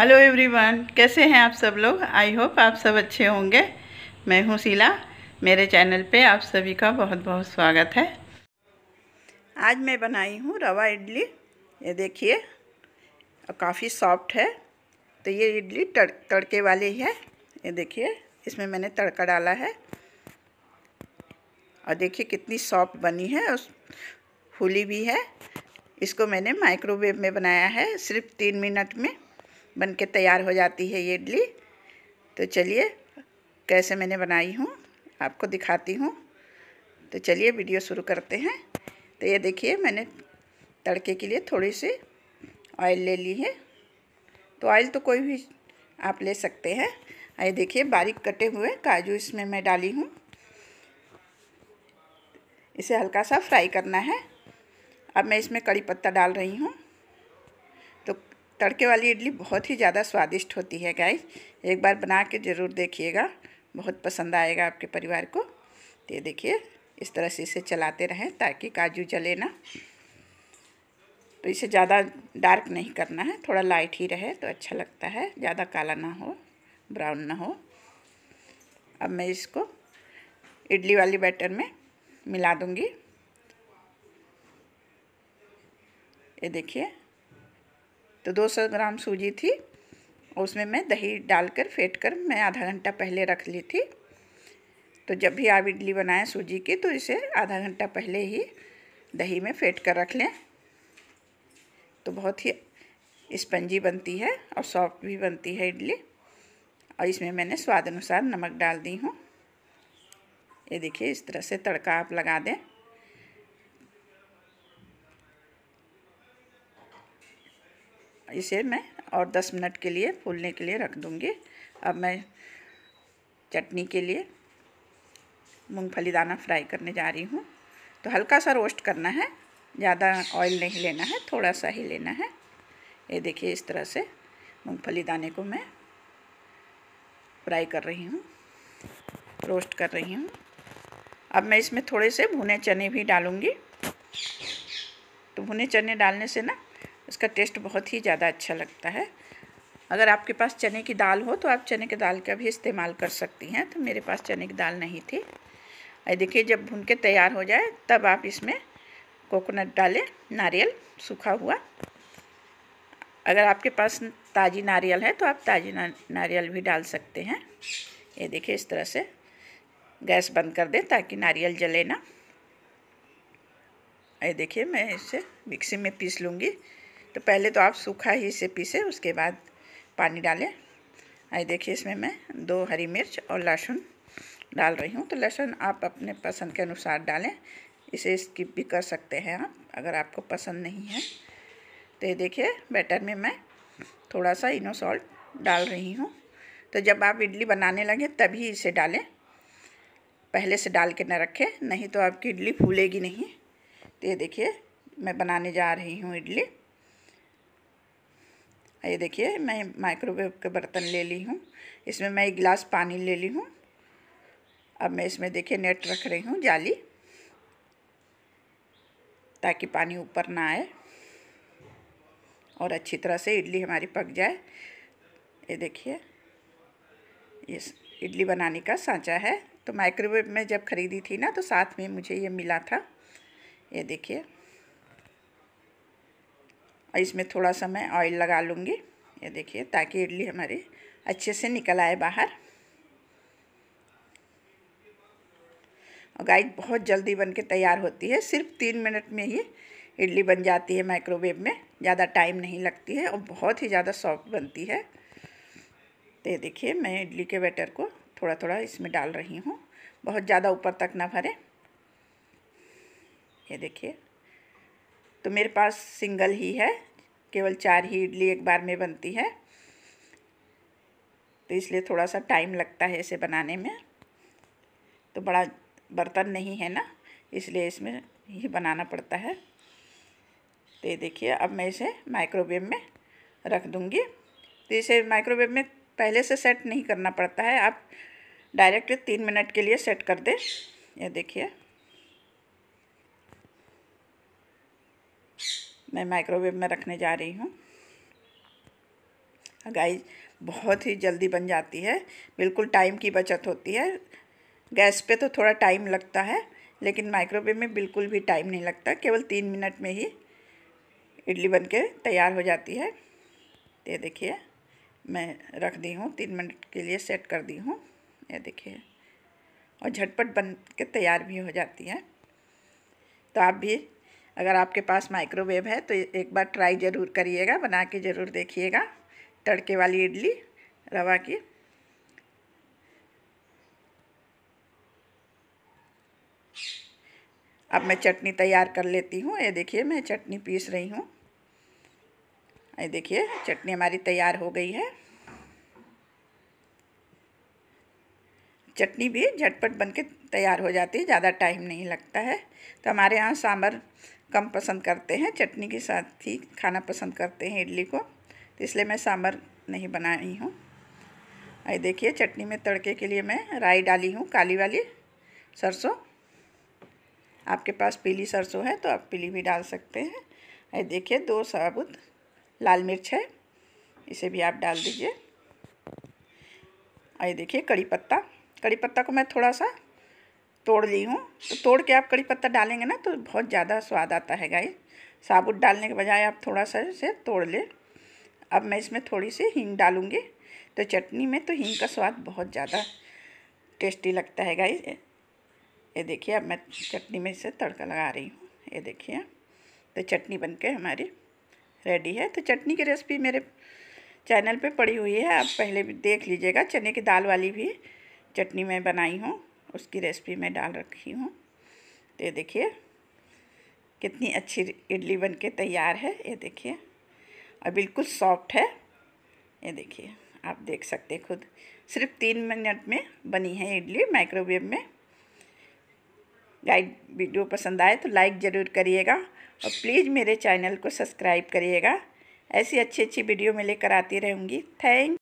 hello everyone कैसे हैं आप सब लोग आई होप आप सब अच्छे होंगे मैं हूं शीला मेरे चैनल पे आप सभी का बहुत बहुत स्वागत है आज मैं बनाई हूं रवा इडली ये देखिए काफ़ी सॉफ्ट है तो ये इडली तड़ तड़के वाली है ये देखिए इसमें मैंने तड़का डाला है और देखिए कितनी सॉफ्ट बनी है उस फूली भी है इसको मैंने माइक्रोवेव में बनाया है सिर्फ तीन मिनट में बन के तैयार हो जाती है ये इडली तो चलिए कैसे मैंने बनाई हूँ आपको दिखाती हूँ तो चलिए वीडियो शुरू करते हैं तो ये देखिए मैंने तड़के के लिए थोड़ी सी ऑयल ले ली है तो ऑयल तो कोई भी आप ले सकते हैं ये देखिए बारीक कटे हुए काजू इसमें मैं डाली हूँ इसे हल्का सा फ्राई करना है अब मैं इसमें कड़ी पत्ता डाल रही हूँ तो तड़के वाली इडली बहुत ही ज़्यादा स्वादिष्ट होती है गाइस एक बार बना के ज़रूर देखिएगा बहुत पसंद आएगा आपके परिवार को तो ये देखिए इस तरह से इसे चलाते रहें ताकि काजू जले ना तो इसे ज़्यादा डार्क नहीं करना है थोड़ा लाइट ही रहे तो अच्छा लगता है ज़्यादा काला ना हो ब्राउन ना हो अब मैं इसको इडली वाली बैटर में मिला दूँगी ये देखिए तो 200 ग्राम सूजी थी और उसमें मैं दही डालकर फेंट कर मैं आधा घंटा पहले रख ली थी तो जब भी आप इडली बनाएं सूजी की तो इसे आधा घंटा पहले ही दही में फेंट कर रख लें तो बहुत ही स्पंजी बनती है और सॉफ्ट भी बनती है इडली और इसमें मैंने स्वाद अनुसार नमक डाल दी हूँ ये देखिए इस तरह से तड़का आप लगा दें इसे मैं और दस मिनट के लिए फूलने के लिए रख दूँगी अब मैं चटनी के लिए मूँगफली दाना फ्राई करने जा रही हूँ तो हल्का सा रोस्ट करना है ज़्यादा ऑयल नहीं लेना है थोड़ा सा ही लेना है ये देखिए इस तरह से मूँगफली दाने को मैं फ्राई कर रही हूँ रोस्ट कर रही हूँ अब मैं इसमें थोड़े से भुने चने भी डालूँगी तो भुने चने डालने से ना उसका टेस्ट बहुत ही ज़्यादा अच्छा लगता है अगर आपके पास चने की दाल हो तो आप चने की दाल का भी इस्तेमाल कर सकती हैं तो मेरे पास चने की दाल नहीं थी ये देखिए जब भून के तैयार हो जाए तब आप इसमें कोकोनट डालें नारियल सूखा हुआ अगर आपके पास ताज़ी नारियल है तो आप ताज़ी नारियल भी डाल सकते हैं ये देखिए इस तरह से गैस बंद कर दें ताकि नारियल जले ना ये देखिए मैं इसे मिक्सी में पीस लूँगी तो पहले तो आप सूखा ही इसे पीसे उसके बाद पानी डालें आइए देखिए इसमें मैं दो हरी मिर्च और लहसुन डाल रही हूँ तो लहसुन आप अपने पसंद के अनुसार डालें इसे स्किप भी कर सकते हैं आप अगर आपको पसंद नहीं है तो ये देखिए बैटर में मैं थोड़ा सा इनो सॉल्ट डाल रही हूँ तो जब आप इडली बनाने लगें तभी इसे डालें पहले से डाल के ना रखें नहीं तो आपकी इडली फूलेगी नहीं तो ये देखिए मैं बनाने जा रही हूँ इडली ये देखिए मैं माइक्रोवेव के बर्तन ले ली हूँ इसमें मैं एक गिलास पानी ले ली हूँ अब मैं इसमें देखिए नेट रख रही हूँ जाली ताकि पानी ऊपर ना आए और अच्छी तरह से इडली हमारी पक जाए ये देखिए ये इडली बनाने का सांचा है तो माइक्रोवेव में जब ख़रीदी थी ना तो साथ में मुझे ये मिला था ये देखिए और इसमें थोड़ा सा मैं ऑयल लगा लूँगी ये देखिए ताकि इडली हमारी अच्छे से निकल आए बाहर और गाय बहुत जल्दी बन के तैयार होती है सिर्फ तीन मिनट में ही इडली बन जाती है माइक्रोवेव में ज़्यादा टाइम नहीं लगती है और बहुत ही ज़्यादा सॉफ्ट बनती है तो ये देखिए मैं इडली के बैटर को थोड़ा थोड़ा इसमें डाल रही हूँ बहुत ज़्यादा ऊपर तक ना भरे ये देखिए तो मेरे पास सिंगल ही है केवल चार ही इडली एक बार में बनती है तो इसलिए थोड़ा सा टाइम लगता है इसे बनाने में तो बड़ा बर्तन नहीं है ना इसलिए इसमें ही बनाना पड़ता है तो ये देखिए अब मैं इसे माइक्रोवेव में रख दूँगी तो इसे माइक्रोवेव में पहले से सेट नहीं करना पड़ता है आप डायरेक्ट तीन मिनट के लिए सेट कर दें ये देखिए मैं माइक्रोवेव में रखने जा रही हूँ गाइस हाँ बहुत ही जल्दी बन जाती है बिल्कुल टाइम की बचत होती है गैस पे तो थोड़ा टाइम लगता है लेकिन माइक्रोवेव में बिल्कुल भी टाइम नहीं लगता केवल तीन मिनट में ही इडली बन के तैयार हो जाती है ये देखिए मैं रख दी हूँ तीन मिनट के लिए सेट कर दी हूँ ये देखिए और झटपट बन के तैयार भी हो जाती है तो आप भी अगर आपके पास माइक्रोवेव है तो एक बार ट्राई ज़रूर करिएगा बना के ज़रूर देखिएगा तड़के वाली इडली रवा की अब मैं चटनी तैयार कर लेती हूँ ये देखिए मैं चटनी पीस रही हूँ ये देखिए चटनी हमारी तैयार हो गई है चटनी भी झटपट बन के तैयार हो जाती है ज़्यादा टाइम नहीं लगता है तो हमारे यहाँ सांभर कम पसंद करते हैं चटनी के साथ ही खाना पसंद करते हैं इडली को तो इसलिए मैं सांभर नहीं बनाई हूँ अरे देखिए चटनी में तड़के के लिए मैं राई डाली हूँ काली वाली सरसों आपके पास पीली सरसों है तो आप पीली भी डाल सकते हैं अरे देखिए दो साबुत लाल मिर्च है इसे भी आप डाल दीजिए अरे देखिए कड़ी पत्ता कड़ी पत्ता को मैं थोड़ा सा तोड़ ली हूँ तो तोड़ के आप कड़ी पत्ता डालेंगे ना तो बहुत ज़्यादा स्वाद आता है गाइस साबुत डालने के बजाय आप थोड़ा सा इसे तोड़ ले अब मैं इसमें थोड़ी सी हींग डालूँगी तो चटनी में तो हींग का स्वाद बहुत ज़्यादा टेस्टी लगता है गाइस ये देखिए अब मैं चटनी में इसे तड़का लगा रही हूँ ये देखिए तो चटनी बन के हमारी रेडी है तो चटनी की रेसिपी मेरे चैनल पे पड़ी हुई है आप पहले भी देख लीजिएगा चने की दाल वाली भी चटनी मैं बनाई हूँ उसकी रेसिपी मैं डाल रखी हूँ तो ये देखिए कितनी अच्छी इडली बन के तैयार है ये देखिए और बिल्कुल सॉफ्ट है ये देखिए आप देख सकते हैं खुद सिर्फ तीन मिनट में बनी है इडली माइक्रोवेव में गाइड वीडियो पसंद आए तो लाइक ज़रूर करिएगा और प्लीज़ मेरे चैनल को सब्सक्राइब करिएगा ऐसी अच्छी अच्छी वीडियो मैं लेकर आती रहूँगी थैंक